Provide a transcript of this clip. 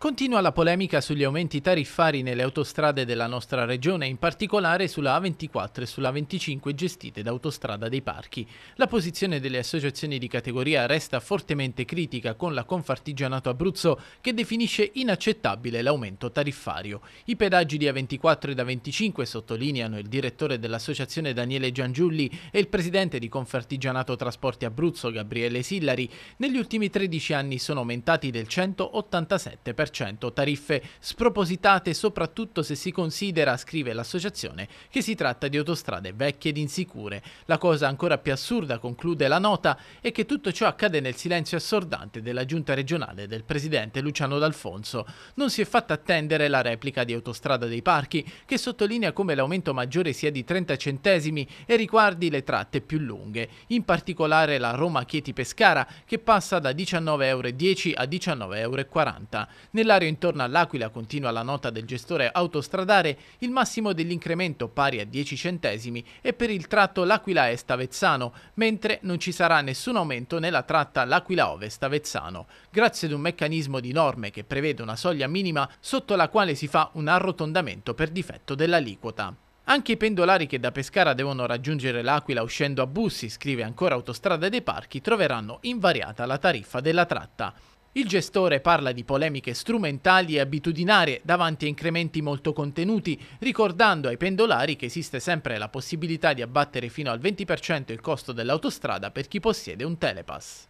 Continua la polemica sugli aumenti tariffari nelle autostrade della nostra regione, in particolare sulla A24 e sulla A25 gestite da Autostrada dei Parchi. La posizione delle associazioni di categoria resta fortemente critica con la Confartigianato Abruzzo che definisce inaccettabile l'aumento tariffario. I pedaggi di A24 e da 25 sottolineano il direttore dell'associazione Daniele Giangiulli e il presidente di Confartigianato Trasporti Abruzzo Gabriele Sillari, negli ultimi 13 anni sono aumentati del 187%. 50%, tariffe spropositate soprattutto se si considera, scrive l'associazione, che si tratta di autostrade vecchie ed insicure. La cosa ancora più assurda, conclude la nota, è che tutto ciò accade nel silenzio assordante della giunta regionale del presidente Luciano D'Alfonso. Non si è fatta attendere la replica di Autostrada dei Parchi, che sottolinea come l'aumento maggiore sia di 30 centesimi e riguardi le tratte più lunghe, in particolare la Roma-Chieti-Pescara, che passa da 19,10 euro a 19,40 euro. Nell'area intorno all'Aquila, continua la nota del gestore autostradale, il massimo dell'incremento pari a 10 centesimi è per il tratto L'Aquila Est-Avezzano, mentre non ci sarà nessun aumento nella tratta L'Aquila Ovest-Avezzano, grazie ad un meccanismo di norme che prevede una soglia minima sotto la quale si fa un arrotondamento per difetto dell'aliquota. Anche i pendolari che da Pescara devono raggiungere l'Aquila uscendo a Bussi, scrive ancora Autostrada dei Parchi, troveranno invariata la tariffa della tratta. Il gestore parla di polemiche strumentali e abitudinarie davanti a incrementi molto contenuti, ricordando ai pendolari che esiste sempre la possibilità di abbattere fino al 20% il costo dell'autostrada per chi possiede un telepass.